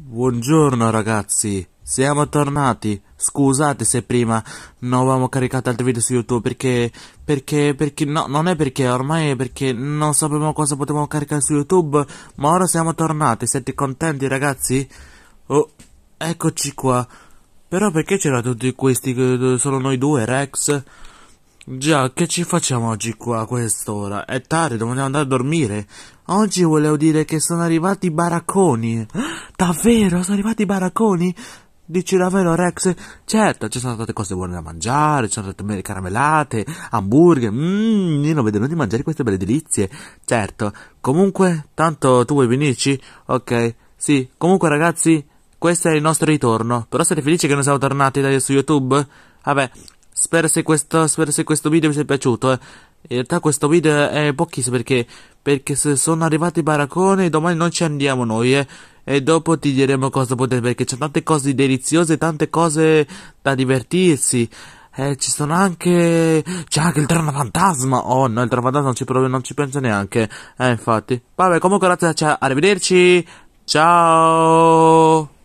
Buongiorno ragazzi, siamo tornati. Scusate se prima non avevamo caricato altri video su YouTube perché, perché, perché, no, non è perché, ormai è perché non sapevamo cosa potevamo caricare su YouTube, ma ora siamo tornati. Siete contenti ragazzi? Oh, eccoci qua. Però perché c'era tutti questi, eh, solo noi due, Rex? Già, che ci facciamo oggi qua a quest'ora? È tardi, dobbiamo andare a dormire. Oggi volevo dire che sono arrivati i baracconi. Davvero? Sono arrivati i baracconi? Dici davvero Rex? Certo, ci sono state cose buone da mangiare, ci sono state caramellate, hamburger, mmm, io non vedo l'ora di mangiare queste belle delizie. Certo, comunque, tanto tu vuoi venirci? Ok, sì, comunque ragazzi, questo è il nostro ritorno. Però siete felici che non siamo tornati da, su YouTube? Vabbè, Spero se, questo, spero se questo, video vi sia piaciuto. Eh. In realtà questo video è pochissimo perché, perché se sono arrivati i baracconi domani non ci andiamo noi eh. E dopo ti diremo cosa potete perché c'è tante cose deliziose, tante cose da divertirsi. Eh, ci sono anche... c'è anche il treno fantasma. Oh no, il treno fantasma non ci, provo, non ci penso neanche. Eh, infatti. Vabbè, comunque grazie, cioè, arrivederci. Ciao.